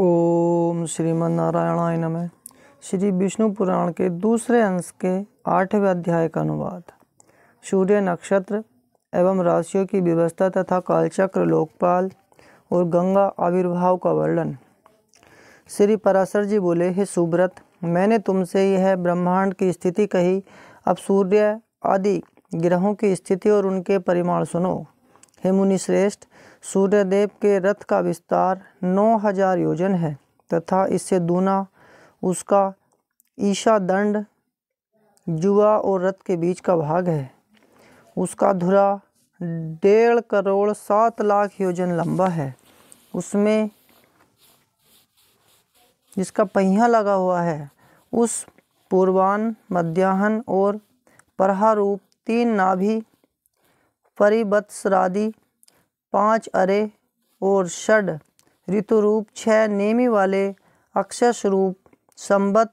ओम श्रीमन्नारायणाय नमः श्री विष्णु पुराण के दूसरे अंश के आठवें अध्याय का अनुवाद सूर्य नक्षत्र एवं राशियों की व्यवस्था तथा कालचक्र लोकपाल और गंगा आविर्भाव का वर्णन श्री पराशर जी बोले हे सुब्रत मैंने तुमसे यह ब्रह्मांड की स्थिति कही अब सूर्य आदि ग्रहों की स्थिति और उनके परिमाण सुनो हेमुनिश्रेष्ठ सूर्यदेव के रथ का विस्तार नौ हजार योजन है तथा इससे दूना उसका ईशा दंड जुआ और रथ के बीच का भाग है उसका धुरा डेढ़ करोड़ सात लाख योजन लंबा है उसमें जिसका पहिया लगा हुआ है उस पूर्वान मध्याहन और परहारूप तीन नाभि परिबत्सरादि पाँच अरे और षड ऋतुरूप छह नेमी वाले अक्षस रूप संबत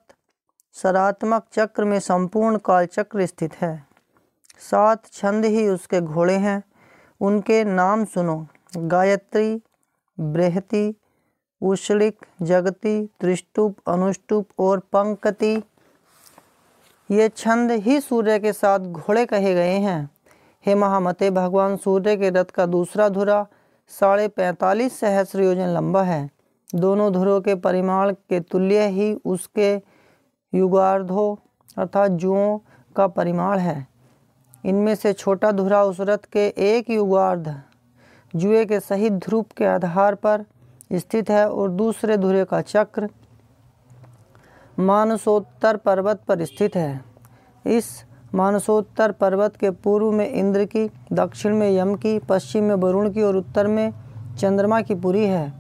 सरात्मक चक्र में संपूर्ण काल चक्र स्थित है सात छंद ही उसके घोड़े हैं उनके नाम सुनो गायत्री बृहति उष्णिक जगति त्रिष्टुप अनुष्टुप और पंकति ये छंद ही सूर्य के साथ घोड़े कहे गए हैं हे महामते भगवान सूर्य के रथ का दूसरा धुरा साढ़े पैंतालीस सहस्र योजन लंबा है दोनों धुरों के परिमाण के तुल्य ही उसके युगार्धों अर्थात जुओं का परिमाण है इनमें से छोटा धुरा उस रथ के एक युगार्ध जुए के सही ध्रुव के आधार पर स्थित है और दूसरे धुरे का चक्र मानसोत्तर पर्वत पर स्थित है इस मानसोत्तर पर्वत के पूर्व में इंद्र की दक्षिण में यम की पश्चिम में वरुण की और उत्तर में चंद्रमा की पुरी है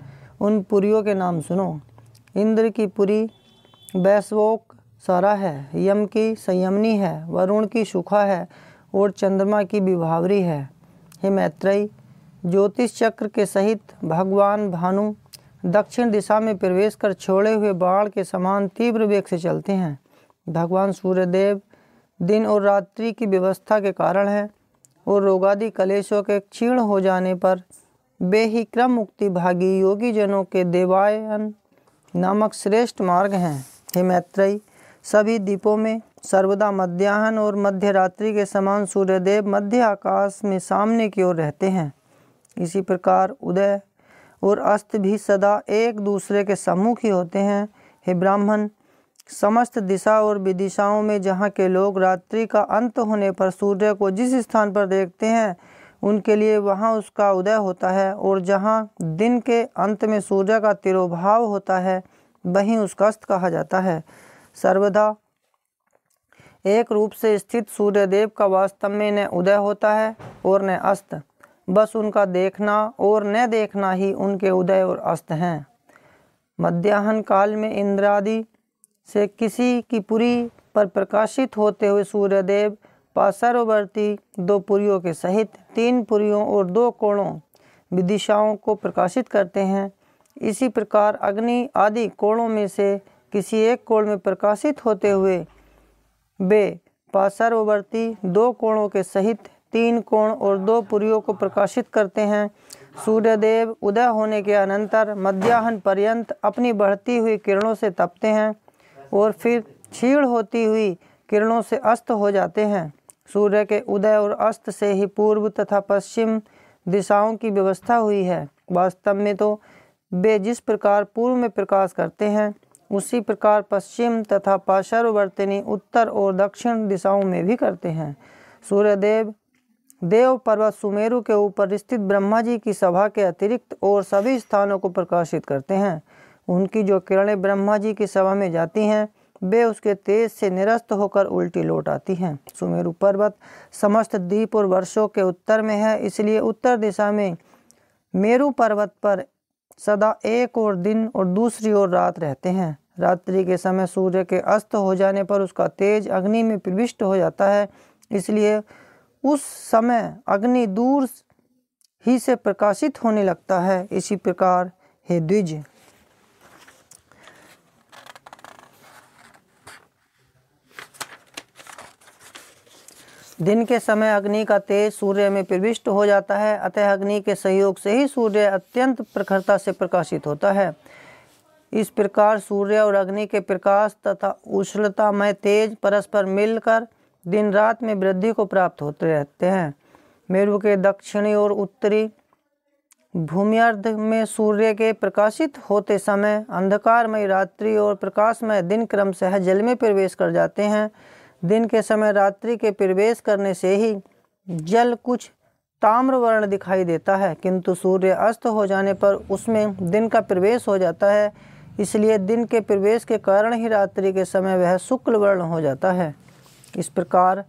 उन पुरियों के नाम सुनो इंद्र की पुरी वैश्वोक सारा है यम की संयमनी है वरुण की सुखा है और चंद्रमा की विभावरी है हे मैत्रेयी ज्योतिष चक्र के सहित भगवान भानु दक्षिण दिशा में प्रवेश कर छोड़े हुए बाढ़ के समान तीव्र वेग से चलते हैं भगवान सूर्यदेव दिन और रात्रि की व्यवस्था के कारण है और रोगादि कलेशों के क्षीण हो जाने पर बेहिक्रम मुक्ति भागी योगी जनों के देवायन नामक श्रेष्ठ मार्ग हैं हे मैत्रेयी सभी द्वीपों में सर्वदा मध्याह्न और मध्य रात्रि के समान सूर्यदेव मध्य आकाश में सामने की ओर रहते हैं इसी प्रकार उदय और अस्त भी सदा एक दूसरे के सम्मुख ही होते हैं हे ब्राह्मण समस्त दिशा और विदिशाओं में जहाँ के लोग रात्रि का अंत होने पर सूर्य को जिस स्थान पर देखते हैं उनके लिए वहाँ उसका उदय होता है और जहाँ दिन के अंत में सूर्य का तिरोभाव होता है वहीं उसका अस्त कहा जाता है सर्वदा एक रूप से स्थित सूर्यदेव का वास्तव में न उदय होता है और न अस्त बस उनका देखना और न देखना ही उनके उदय और अस्त हैं मध्याहन काल में इंद्रादि से किसी की पुरी पर प्रकाशित होते हुए सूर्यदेव पासर्वर्ती दो पुरियों के सहित तीन पुरियों और दो कोणों विदिशाओं को प्रकाशित करते हैं इसी प्रकार अग्नि आदि कोणों में से किसी एक कोण में प्रकाशित होते हुए वे पासर्वर्ती दो कोणों के सहित तीन कोण और दो पुरियों को प्रकाशित करते हैं सूर्यदेव उदय होने के अनंतर मध्याह्न पर्यंत अपनी बढ़ती हुई किरणों से तपते हैं और फिर छीड़ होती हुई किरणों से अस्त हो जाते हैं सूर्य के उदय और अस्त से ही पूर्व तथा पश्चिम दिशाओं की व्यवस्था हुई है वास्तव में तो वे जिस प्रकार पूर्व में प्रकाश करते हैं उसी प्रकार पश्चिम तथा पार्श्वर्तनी उत्तर और दक्षिण दिशाओं में भी करते हैं सूर्यदेव देव पर्वत सुमेरु के ऊपर स्थित ब्रह्मा जी की सभा के अतिरिक्त और सभी स्थानों को प्रकाशित करते हैं उनकी जो किरणें ब्रह्मा जी की सभा में जाती हैं वे उसके तेज से निरस्त होकर उल्टी लौट आती हैं सुमेरु पर्वत समस्त द्वीप और वर्षों के उत्तर में है इसलिए उत्तर दिशा में मेरु पर्वत पर सदा एक और दिन और दूसरी ओर रात रहते हैं रात्रि के समय सूर्य के अस्त हो जाने पर उसका तेज अग्नि में प्रविष्ट हो जाता है इसलिए उस समय अग्नि दूर ही से प्रकाशित होने लगता है इसी प्रकार हे द्विज दिन के समय अग्नि का तेज सूर्य में प्रविष्ट हो जाता है अतः अग्नि के सहयोग से ही सूर्य अत्यंत प्रखरता से प्रकाशित होता है इस प्रकार सूर्य और अग्नि के प्रकाश तथा उष्णता में तेज परस्पर मिलकर दिन रात में वृद्धि को प्राप्त होते रहते हैं मेरु के दक्षिणी और उत्तरी भूम्यर्ध में सूर्य के प्रकाशित होते समय अंधकारमय रात्रि और प्रकाशमय दिन क्रमशः जल में प्रवेश कर जाते हैं दिन के समय रात्रि के प्रवेश करने से ही जल कुछ ताम्रवर्ण दिखाई देता है किंतु सूर्य अस्त हो जाने पर उसमें दिन का प्रवेश हो जाता है इसलिए दिन के प्रवेश के कारण ही रात्रि के समय वह शुक्ल वर्ण हो जाता है इस प्रकार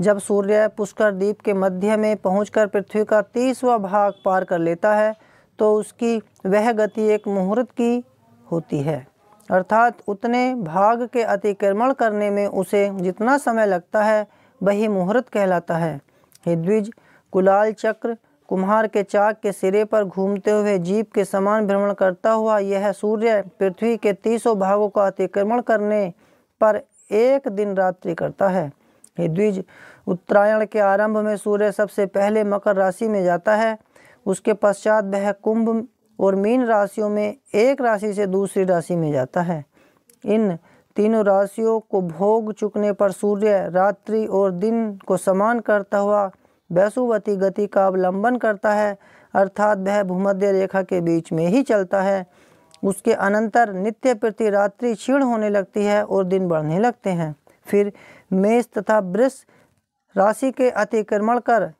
जब सूर्य पुष्कर द्वीप के मध्य में पहुंचकर पृथ्वी का तीसवा भाग पार कर लेता है तो उसकी वह गति एक मुहूर्त की होती है अर्थात उतने भाग के अतिक्रमण करने में उसे जितना समय लगता है वही मुहूर्त कहलाता है हिद्विज कुलाल चक्र कुम्हार के चाक के सिरे पर घूमते हुए जीप के समान भ्रमण करता हुआ यह सूर्य पृथ्वी के तीसों भागों का अतिक्रमण करने पर एक दिन रात्रि करता है हिद्विज उत्तरायण के आरंभ में सूर्य सबसे पहले मकर राशि में जाता है उसके पश्चात वह कुंभ और मीन राशियों में एक राशि से दूसरी राशि में जाता है इन तीनों राशियों को भोग चुकने पर सूर्य रात्रि और दिन को समान करता हुआ वैसुवती गति का अवलंबन करता है अर्थात वह भूमध्य रेखा के बीच में ही चलता है उसके अनंतर नित्य प्रति रात्रि क्षीण होने लगती है और दिन बढ़ने लगते हैं फिर मेष तथा वृष राशि के अतिक्रमण कर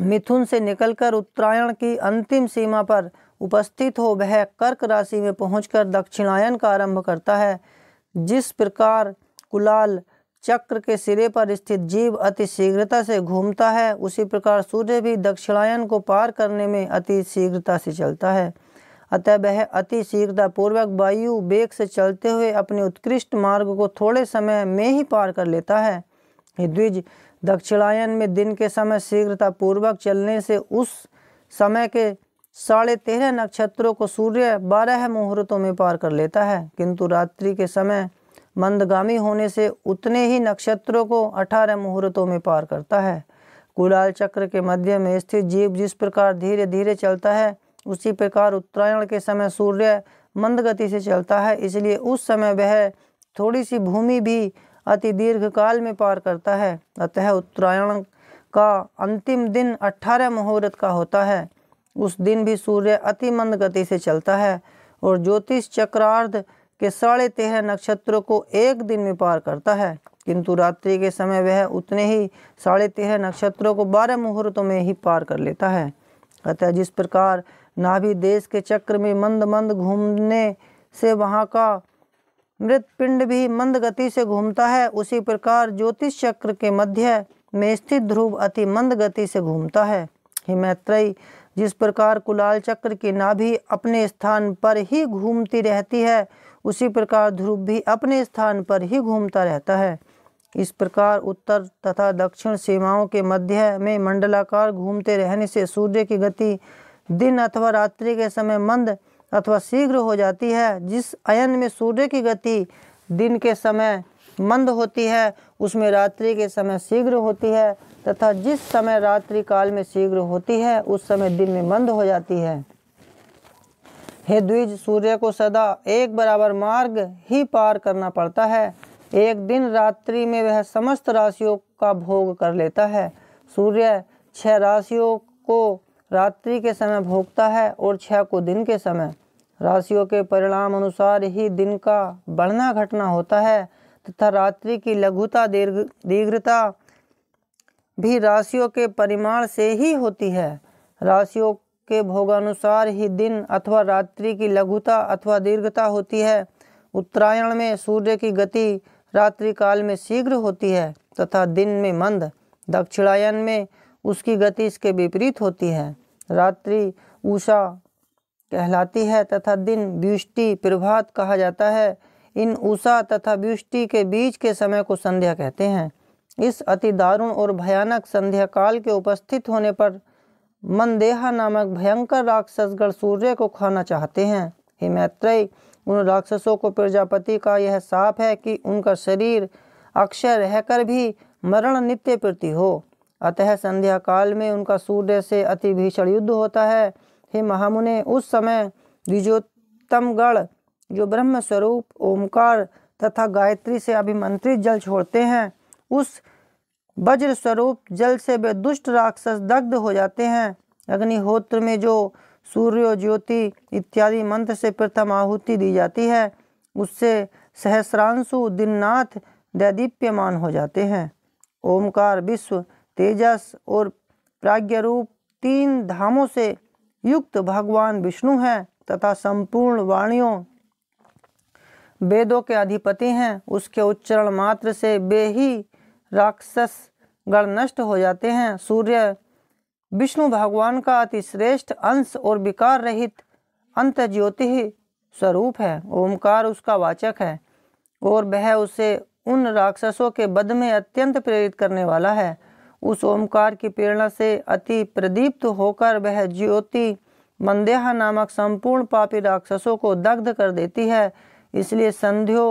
मिथुन से निकलकर उत्तरायण की अंतिम सीमा पर उपस्थित हो वह कर्क राशि में पहुंचकर दक्षिणायन का आरंभ करता है जिस प्रकार कुलाल चक्र के सिरे पर स्थित जीव अति शीघ्रता से घूमता है उसी प्रकार सूर्य भी दक्षिणायन को पार करने में अति शीघ्रता से चलता है अतः वह अति पूर्वक वायु वेग से चलते हुए अपने उत्कृष्ट मार्ग को थोड़े समय में ही पार कर लेता है द्विज दक्षिणायन में दिन के समय शीघ्रता पूर्वक चलने से उस समय के साढ़े तेरह नक्षत्रों को सूर्य बारह मुहूर्तों में पार कर लेता है किंतु रात्रि के समय मंदगामी होने से उतने ही नक्षत्रों को अठारह मुहूर्तों में पार करता है कुलाल चक्र के मध्य में स्थित जीव जिस प्रकार धीरे धीरे चलता है उसी प्रकार उत्तरायण के समय सूर्य मंद गति से चलता है इसलिए उस समय वह थोड़ी सी भूमि भी अति दीर्घ काल में पार करता है अतः उत्तरायण का अंतिम दिन अठारह मुहूर्त का होता है उस दिन भी सूर्य अति मंद गति से चलता है और ज्योतिष चक्रार्ध के साढ़े तेरह नक्षत्रों को एक दिन में पार करता है किंतु रात्रि के समय वह उतने ही साढ़े तेरह नक्षत्रों को बारह मुहूर्तों में ही पार कर लेता है अतः जिस प्रकार नाभि देश के चक्र में मंद मंद घूमने से वहाँ का मृत पिंड भी मंद गति से घूमता है उसी प्रकार ज्योतिष चक्र के मध्य में स्थित ध्रुव अति मंद गति से घूमता है हिमैत्रयी जिस प्रकार कुलाल चक्र की नाभि अपने स्थान पर ही घूमती रहती है उसी प्रकार ध्रुव भी अपने स्थान पर ही घूमता रहता है इस प्रकार उत्तर तथा दक्षिण सीमाओं के मध्य में मंडलाकार घूमते रहने से सूर्य की गति दिन अथवा रात्रि के समय मंद अथवा शीघ्र हो जाती है जिस अयन में सूर्य की गति दिन के समय मंद होती है उसमें रात्रि के समय शीघ्र होती है तथा जिस समय रात्रि काल में शीघ्र होती है उस समय दिन में मंद हो जाती है हे द्विज सूर्य को सदा एक बराबर मार्ग ही पार करना पड़ता है एक दिन रात्रि में वह समस्त राशियों का भोग कर लेता है सूर्य छह राशियों को रात्रि के समय भोगता है और छह को दिन के समय राशियों के परिणाम अनुसार ही दिन का बढ़ना घटना होता है तथा रात्रि की लघुता दीर्घ दीर्घता भी राशियों के परिमाण से ही होती है राशियों के भोगानुसार ही दिन अथवा रात्रि की लघुता अथवा दीर्घता होती है उत्तरायण में सूर्य की गति रात्रि काल में शीघ्र होती है तथा दिन में मंद दक्षिणायन में उसकी गति इसके विपरीत होती है रात्रि उषा कहलाती है तथा दिन व्युष्टि प्रभात कहा जाता है इन ऊषा तथा व्युष्टि के बीच के समय को संध्या कहते हैं इस अति दारुण और भयानक संध्या काल के उपस्थित होने पर मनदेहा नामक भयंकर राक्षसगढ़ सूर्य को खाना चाहते हैं हे मैत्रेय उन राक्षसों को प्रजापति का यह साप है कि उनका शरीर अक्षय रहकर भी मरण नित्य प्रति हो अतः संध्या काल में उनका सूर्य से अति भीषण युद्ध होता है हे महामुने उस समय द्विजोत्तमगढ़ जो ब्रह्म स्वरूप ओमकार तथा गायत्री से अभिमंत्रित जल छोड़ते हैं उस वज्र स्वरूप जल से वे दुष्ट राक्षस दग्ध हो जाते हैं अग्निहोत्र में जो सूर्य ज्योति इत्यादि मंत्र से प्रथम आहुति दी जाती है उससे सहस्रांशु दिननाथ दैदीप्यमान हो जाते हैं ओमकार विश्व तेजस और प्राज्ञ रूप तीन धामों से युक्त भगवान विष्णु हैं तथा संपूर्ण वाणियों वेदों के अधिपति हैं उसके उच्चारण मात्र से वे ही राक्षस गण नष्ट हो जाते हैं सूर्य विष्णु भगवान का अति श्रेष्ठ अंश और विकार रहित अंत ज्योति स्वरूप है ओमकार उसका वाचक है और वह उसे उन राक्षसों के बद में अत्यंत प्रेरित करने वाला है उस ओमकार की प्रेरणा से अति प्रदीप्त होकर वह ज्योति मंदेहा नामक संपूर्ण पापी राक्षसों को दग्ध कर देती है इसलिए संध्यो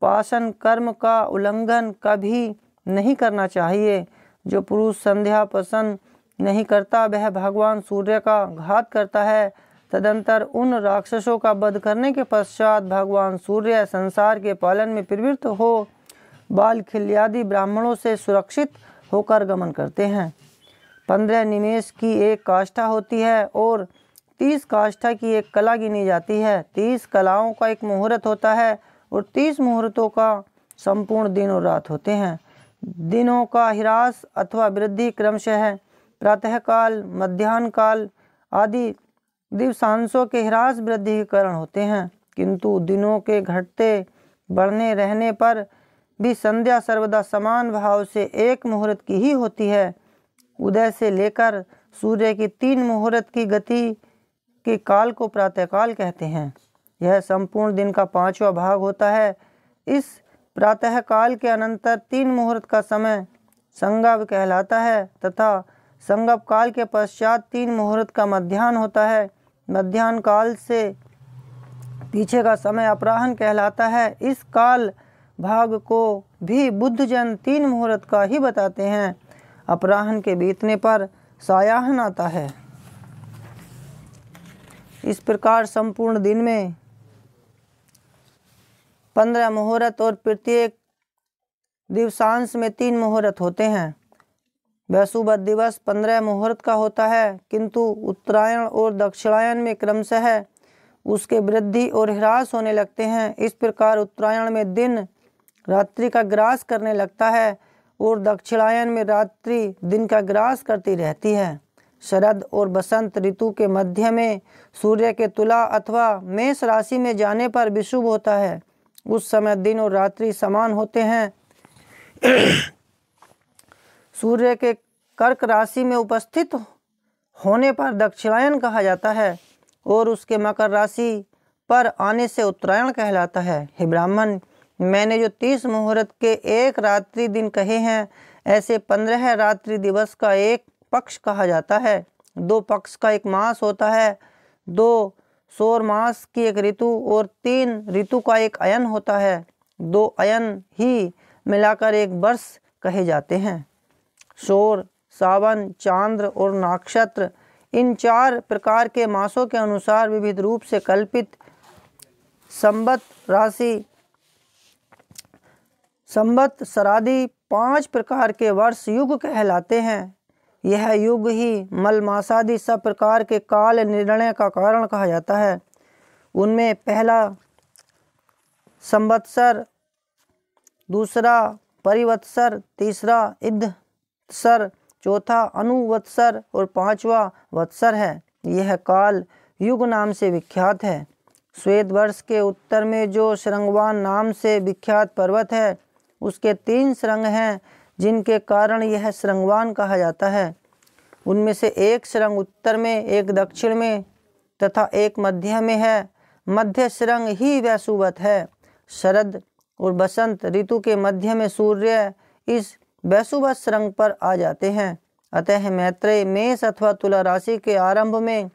पाषण कर्म का उल्लंघन कभी नहीं करना चाहिए जो पुरुष संध्या पसंद नहीं करता वह भगवान सूर्य का घात करता है तदंतर उन राक्षसों का वध करने के पश्चात भगवान सूर्य संसार के पालन में प्रवृत्त हो बाल खिल्यादि ब्राह्मणों से सुरक्षित होकर गमन करते हैं पंद्रह निमेश की एक काष्ठा होती है और तीस काष्ठा की एक कला गिनी जाती है तीस कलाओं का एक मुहूर्त होता है और तीस मुहूर्तों का संपूर्ण दिन और रात होते हैं दिनों का हिरास अथवा वृद्धि क्रमशः है प्रातःकाल मध्यान्ह काल आदि दिवसांशों के हिरास वृद्धि के कारण होते हैं किंतु दिनों के घटते बढ़ने रहने पर भी संध्या सर्वदा समान भाव से एक मुहूर्त की ही होती है उदय से लेकर सूर्य की तीन मुहूर्त की गति के काल को प्रातःकाल कहते हैं यह संपूर्ण दिन का पांचवा भाग होता है इस प्रातःकाल के अनंतर तीन मुहूर्त का समय संगव कहलाता है तथा संगव काल के पश्चात तीन मुहूर्त का मध्यान्ह होता है मध्यान्ह काल से पीछे का समय अपराहन कहलाता है इस काल भाग को भी बुद्धजन तीन मुहूर्त का ही बताते हैं अपराहन के बीतने पर सायाहन आता है इस प्रकार संपूर्ण दिन में पंद्रह मुहूर्त और प्रत्येक दिवसांश में तीन मुहूर्त होते हैं वैसुवत दिवस पंद्रह मुहूर्त का होता है किंतु उत्तरायण और दक्षिणायन में क्रमशः उसके वृद्धि और ह्रास होने लगते हैं इस प्रकार उत्तरायण में दिन रात्रि का ग्रास करने लगता है और दक्षिणायन में रात्रि दिन का ग्रास करती रहती है शरद और बसंत ऋतु के मध्य में सूर्य के तुला अथवा मेष राशि में जाने पर विशुभ होता है उस समय दिन और रात्रि समान होते हैं सूर्य के कर्क राशि में उपस्थित होने पर दक्षिणायन कहा जाता है और उसके मकर राशि पर आने से उत्तरायण कहलाता है हे ब्राह्मण मैंने जो तीस मुहूर्त के एक रात्रि दिन कहे हैं ऐसे पंद्रह रात्रि दिवस का एक पक्ष कहा जाता है दो पक्ष का एक मास होता है दो सौर मास की एक ऋतु और तीन ऋतु का एक अयन होता है दो अयन ही मिलाकर एक वर्ष कहे जाते हैं सौर सावन चांद्र और नक्षत्र इन चार प्रकार के मासों के अनुसार विविध रूप से कल्पित संबत राशि संबत सरादी पांच प्रकार के वर्ष युग कहलाते हैं यह युग ही मलमासादि सब प्रकार के काल निर्णय का कारण कहा जाता है उनमें पहला संवत्सर दूसरा परिवत्सर तीसरा इधसर चौथा अनुवत्सर और पांचवा वत्सर है यह काल युग नाम से विख्यात है श्वेत वर्ष के उत्तर में जो श्रृंगवान नाम से विख्यात पर्वत है उसके तीन श्रृंग हैं जिनके कारण यह श्रृंगवान कहा जाता है उनमें से एक श्रृंग उत्तर में एक दक्षिण में तथा एक मध्य में है मध्य श्रृंग ही वैसुवत है शरद और बसंत ऋतु के मध्य में सूर्य इस वैसुवत श्रृंग पर आ जाते हैं अतः मैत्रेय मेष अथवा तुला राशि के आरंभ में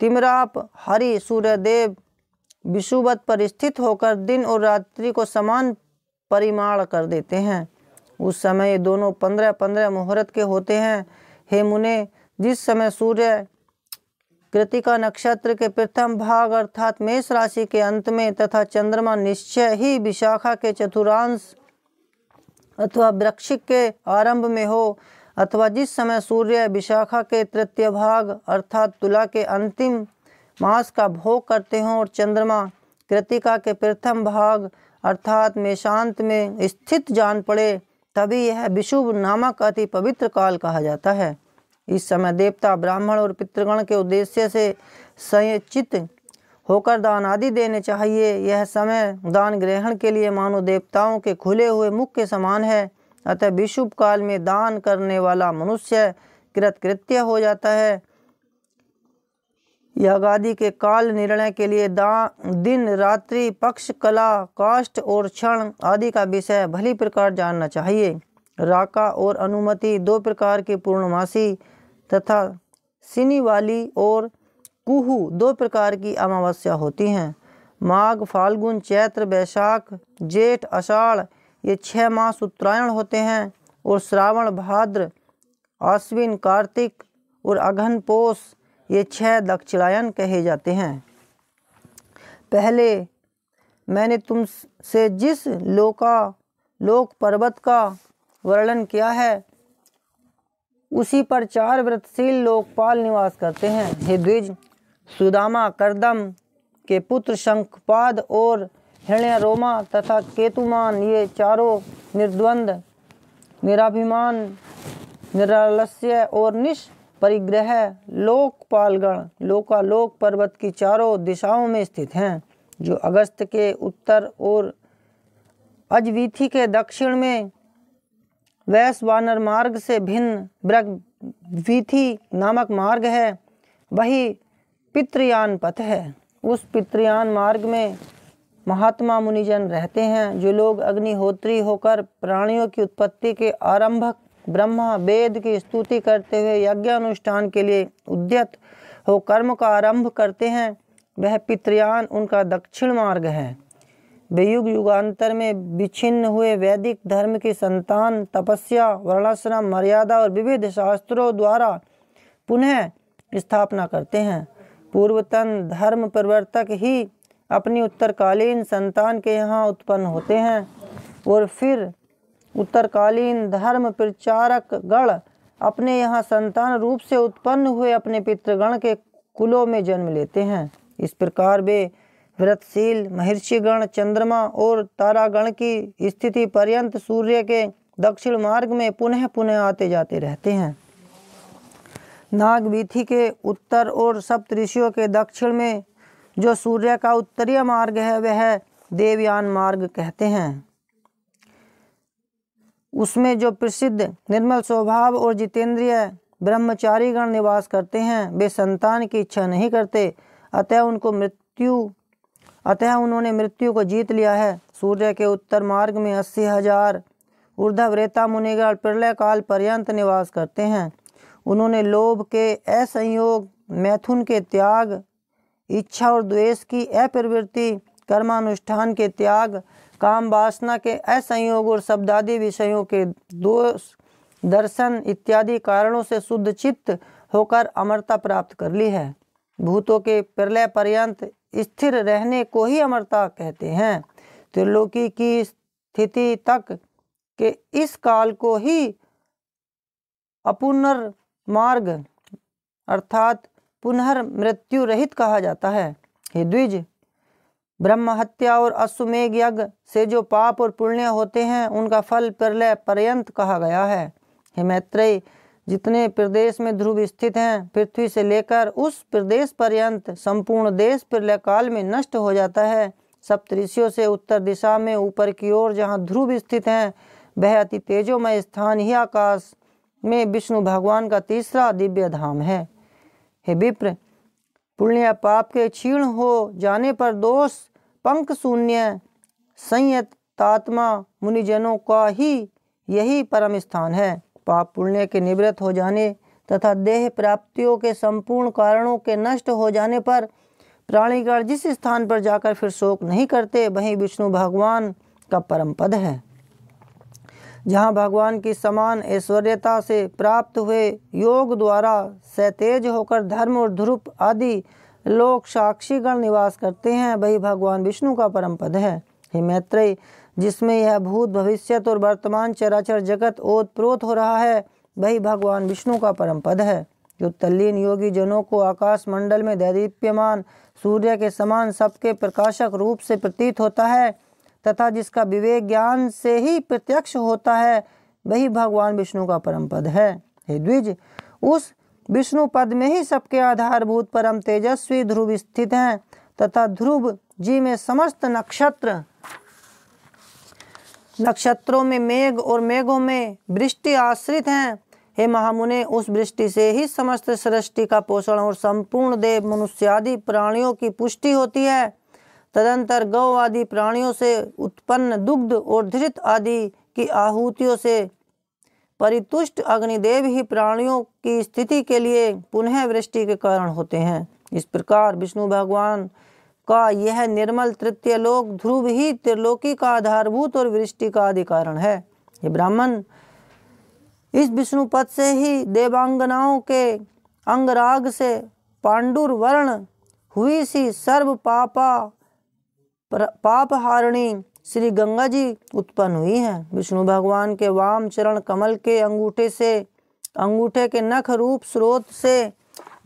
तिमराप हरि सूर्यदेव विषुवत पर स्थित होकर दिन और रात्रि को समान परिमाण कर देते हैं उस समय ये दोनों पंद्रह पंद्रह मुहूर्त के होते हैं हे मुने जिस समय सूर्य कृतिका नक्षत्र के प्रथम भाग अर्थात मेष राशि के अंत में तथा चंद्रमा निश्चय ही विशाखा के चतुरांश अथवा वृक्षिक के आरंभ में हो अथवा जिस समय सूर्य विशाखा के तृतीय भाग अर्थात तुला के अंतिम मास का भोग करते हों और चंद्रमा कृतिका के प्रथम भाग अर्थात में शांत में स्थित जान पड़े तभी यह विशुभ नामक अति पवित्र काल कहा जाता है इस समय देवता ब्राह्मण और पितृगण के उद्देश्य से संयचित होकर दान आदि देने चाहिए यह समय दान ग्रहण के लिए मानो देवताओं के खुले हुए मुख के समान है अतः विशुभ काल में दान करने वाला मनुष्य कृतकृत्य हो जाता है यह गादी के काल निर्णय के लिए दा दिन रात्रि पक्ष कला काष्ट और क्षण आदि का विषय भली प्रकार जानना चाहिए राका और अनुमति दो प्रकार की पूर्णमासी तथा सिनी वाली और कुहू दो प्रकार की अमावस्या होती हैं माघ फाल्गुन चैत्र बैशाख जेठ अषाढ़ ये छः मास उत्तरायण होते हैं और श्रावण भाद्र आश्विन कार्तिक और अघन पोष ये छह दक्षिणायन कहे जाते हैं पहले मैंने तुम से जिस लोका लोक पर्वत का वर्णन किया है उसी पर चार व्रतशील लोकपाल निवास करते हैं हे द्विज सुदामा करदम के पुत्र शंखपाद और हृणय रोमा तथा केतुमान ये चारों निर्द्वंद निराभिमान निरालस्य और निष्ठ परिग्रह लोकपालगण लोकालोक पर्वत की चारों दिशाओं में स्थित हैं जो अगस्त के उत्तर और अजवीथी के दक्षिण में वैस वानर मार्ग से भिन्न ब्रगवीथी नामक मार्ग है वही पितृयान पथ है उस पितृयान मार्ग में महात्मा मुनिजन रहते हैं जो लोग अग्निहोत्री होकर प्राणियों की उत्पत्ति के आरंभक ब्रह्मा वेद की स्तुति करते हुए यज्ञ अनुष्ठान के लिए उद्यत हो कर्म का आरंभ करते हैं वह पितृयान उनका दक्षिण मार्ग है वे युग युगांतर में विच्छिन्न हुए वैदिक धर्म की संतान तपस्या वर्णाश्रम मर्यादा और विविध शास्त्रों द्वारा पुनः स्थापना करते हैं पूर्वतन धर्म प्रवर्तक ही अपनी उत्तरकालीन संतान के यहाँ उत्पन्न होते हैं और फिर उत्तरकालीन धर्म प्रचारक गण अपने यहाँ संतान रूप से उत्पन्न हुए अपने पितृगण के कुलों में जन्म लेते हैं इस प्रकार वे व्रतशील महर्षिगण चंद्रमा और तारागण की स्थिति पर्यंत सूर्य के दक्षिण मार्ग में पुनः पुनः आते जाते रहते हैं नागवीथी के उत्तर और सप्तऋषियों के दक्षिण में जो सूर्य का उत्तरीय मार्ग है वह देवयान मार्ग कहते हैं उसमें जो प्रसिद्ध निर्मल स्वभाव और जितेंद्रिय ब्रह्मचारीगण निवास करते हैं वे संतान की इच्छा नहीं करते अतः उनको मृत्यु अतः उन्होंने मृत्यु को जीत लिया है सूर्य के उत्तर मार्ग में अस्सी हजार ऊर्धव रेता मुनिगण प्रलय काल पर्यंत निवास करते हैं उन्होंने लोभ के असंयोग मैथुन के त्याग इच्छा और द्वेष की अप्रवृत्ति कर्मानुष्ठान के त्याग काम वासना के असंयोग और शब्दादि विषयों के दोष दर्शन इत्यादि कारणों से शुद्ध चित्त होकर अमरता प्राप्त कर ली है भूतों के प्रलय पर्यंत स्थिर रहने को ही अमरता कहते हैं त्रिलोकी की स्थिति तक के इस काल को ही अपुनर मार्ग अर्थात पुनर्मृत्यु रहित कहा जाता है हे द्विज ब्रह्म हत्या और अश्वमेघ यज्ञ से जो पाप और पुण्य होते हैं उनका फल प्रलय पर्यंत कहा गया है हिमैत्रेय जितने प्रदेश में ध्रुव स्थित हैं पृथ्वी से लेकर उस प्रदेश पर्यंत संपूर्ण देश प्रलय काल में नष्ट हो जाता है सप्तऋषियों से उत्तर दिशा में ऊपर की ओर जहाँ ध्रुव स्थित हैं वह अति तेजोमय स्थान ही आकाश में विष्णु भगवान का तीसरा दिव्य धाम है हे विप्र पुण्य पाप के क्षीण हो जाने पर दोष पंक शून्य संयत तात्मा मुनिजनों का ही यही परम स्थान है पाप पुण्य के निवृत्त हो जाने तथा देह प्राप्तियों के संपूर्ण कारणों के नष्ट हो जाने पर प्राणीगण जिस स्थान पर जाकर फिर शोक नहीं करते वहीं विष्णु भगवान का परम पद है जहाँ भगवान की समान ऐश्वर्यता से प्राप्त हुए योग द्वारा सतेज होकर धर्म और ध्रुप आदि लोग साक्षीगण निवास करते हैं वही भगवान विष्णु का परम पद है हे मैत्रेय जिसमें यह भूत भविष्यत और वर्तमान चराचर जगत ओत प्रोत हो रहा है वही भगवान विष्णु का परम पद है जो तल्लीन योगी जनों को आकाश मंडल में दैदीप्यमान सूर्य के समान सबके प्रकाशक रूप से प्रतीत होता है तथा जिसका विवेक ज्ञान से ही प्रत्यक्ष होता है वही भगवान विष्णु का परम पद है हे द्विज उस विष्णु पद में ही सबके आधारभूत परम तेजस्वी ध्रुव स्थित हैं तथा ध्रुव जी में समस्त नक्षत्र नक्षत्रों में मेघ और मेघों में वृष्टि आश्रित हैं हे महामुने उस वृष्टि से ही समस्त सृष्टि का पोषण और संपूर्ण देव मनुष्य आदि प्राणियों की पुष्टि होती है तदंतर गौ आदि प्राणियों से उत्पन्न दुग्ध और धृत आदि की आहूतियों से परितुष्ट अग्निदेव ही प्राणियों की स्थिति के लिए पुनः वृष्टि के कारण होते हैं इस प्रकार विष्णु भगवान का यह निर्मल तृतीय लोक ध्रुव ही त्रिलोकी का आधारभूत और वृष्टि का आदि कारण है ये ब्राह्मण इस विष्णु पद से ही देवांगनाओं के अंगराग से पांडुर वर्ण हुई सी सर्व पापा पापहारिणी श्री गंगा जी उत्पन्न हुई हैं विष्णु भगवान के वाम चरण कमल के अंगूठे से अंगूठे के नख रूप स्रोत से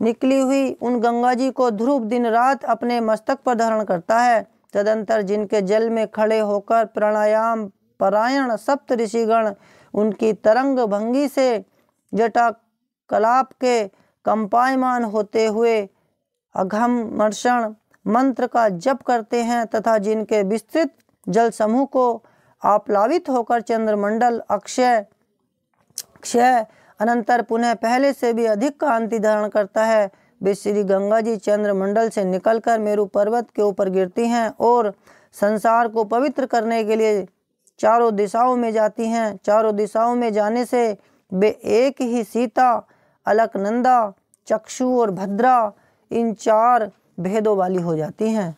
निकली हुई उन गंगा जी को ध्रुव दिन रात अपने मस्तक पर धारण करता है तदंतर जिनके जल में खड़े होकर प्राणायाम परायण सप्त ऋषिगण उनकी तरंग भंगी से जटा कलाप के कंपायमान होते हुए अघम मर्षण मंत्र का जप करते हैं तथा जिनके विस्तृत जल समूह को आप्लावित होकर चंद्रमंडल अक्षय क्षय अनंतर पुनः पहले से भी अधिक कांति धारण करता है वे श्री गंगा जी चंद्रमंडल से निकलकर मेरु पर्वत के ऊपर गिरती हैं और संसार को पवित्र करने के लिए चारों दिशाओं में जाती हैं चारों दिशाओं में जाने से वे एक ही सीता अलकनंदा चक्षु और भद्रा इन चार भेदों वाली हो जाती हैं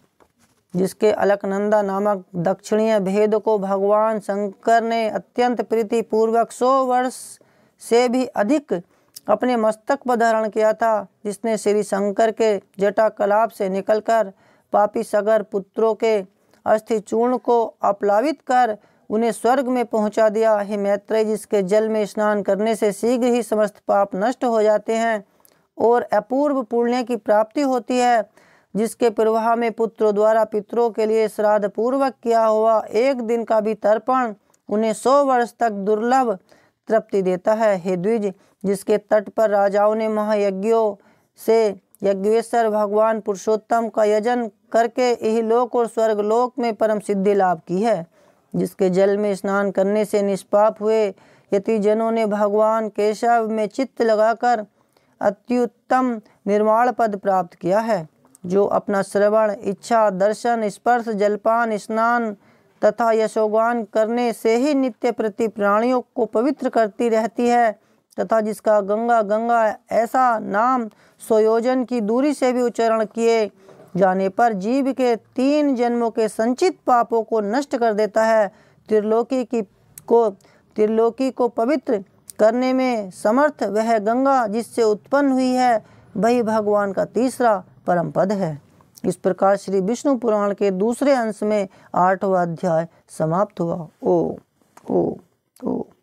जिसके अलकनंदा नामक दक्षिणीय भेद को भगवान शंकर ने अत्यंत प्रीतिपूर्वक सौ वर्ष से भी अधिक अपने मस्तक पर धारण किया था जिसने श्री शंकर के जटा कलाप से निकलकर पापी सगर पुत्रों के अस्थि चूर्ण को अपलावित कर उन्हें स्वर्ग में पहुंचा दिया हे मैत्रेय जिसके जल में स्नान करने से शीघ्र ही समस्त पाप नष्ट हो जाते हैं और अपूर्व पुण्य की प्राप्ति होती है जिसके प्रवाह में पुत्रों द्वारा पितरों के लिए श्राद्ध पूर्वक किया हुआ एक दिन का भी तर्पण उन्हें सौ वर्ष तक दुर्लभ तृप्ति देता है हे द्विज जिसके तट पर राजाओं ने महायज्ञों से यज्ञेश्वर भगवान पुरुषोत्तम का यजन करके लोक और स्वर्ग लोक में परम सिद्धि लाभ की है जिसके जल में स्नान करने से निष्पाप हुए यतिजनों ने भगवान केशव में चित्त लगाकर अत्युत्तम निर्माण पद प्राप्त किया है जो अपना श्रवण इच्छा दर्शन स्पर्श जलपान स्नान तथा यशोगान करने से ही नित्य प्रति प्राणियों को पवित्र करती रहती है तथा जिसका गंगा गंगा ऐसा नाम सोयोजन की दूरी से भी उच्चारण किए जाने पर जीव के तीन जन्मों के संचित पापों को नष्ट कर देता है त्रिलोकी की को त्रिलोकी को पवित्र करने में समर्थ वह गंगा जिससे उत्पन्न हुई है वही भगवान का तीसरा परम पद है इस प्रकार श्री विष्णु पुराण के दूसरे अंश में आठवा अध्याय समाप्त हुआ ओ ओ ओ